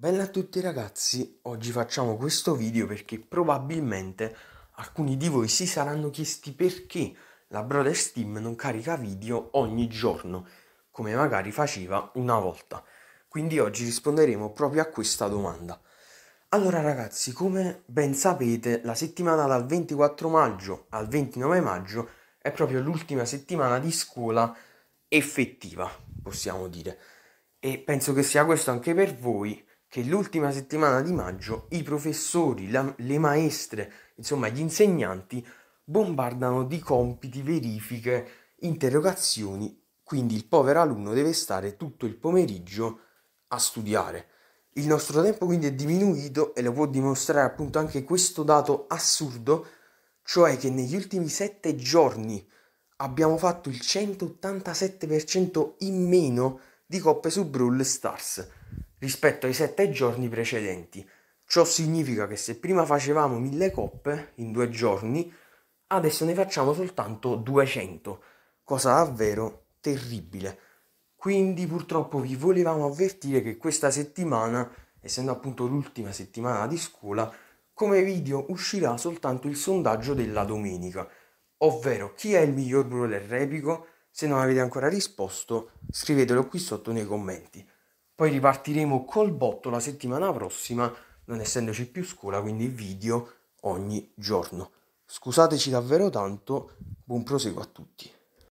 Bella a tutti ragazzi, oggi facciamo questo video perché probabilmente alcuni di voi si saranno chiesti perché la Brother Steam non carica video ogni giorno, come magari faceva una volta. Quindi oggi risponderemo proprio a questa domanda. Allora ragazzi, come ben sapete, la settimana dal 24 maggio al 29 maggio è proprio l'ultima settimana di scuola effettiva, possiamo dire. E penso che sia questo anche per voi che l'ultima settimana di maggio i professori, la, le maestre, insomma gli insegnanti bombardano di compiti, verifiche, interrogazioni, quindi il povero alunno deve stare tutto il pomeriggio a studiare. Il nostro tempo quindi è diminuito e lo può dimostrare appunto anche questo dato assurdo, cioè che negli ultimi sette giorni abbiamo fatto il 187% in meno di coppe su Brawl Stars rispetto ai sette giorni precedenti. Ciò significa che se prima facevamo mille coppe in due giorni, adesso ne facciamo soltanto 200, cosa davvero terribile. Quindi purtroppo vi volevamo avvertire che questa settimana, essendo appunto l'ultima settimana di scuola, come video uscirà soltanto il sondaggio della domenica, ovvero chi è il miglior brawler epico. Se non avete ancora risposto, scrivetelo qui sotto nei commenti. Poi ripartiremo col botto la settimana prossima, non essendoci più scuola, quindi video ogni giorno. Scusateci davvero tanto, buon proseguo a tutti.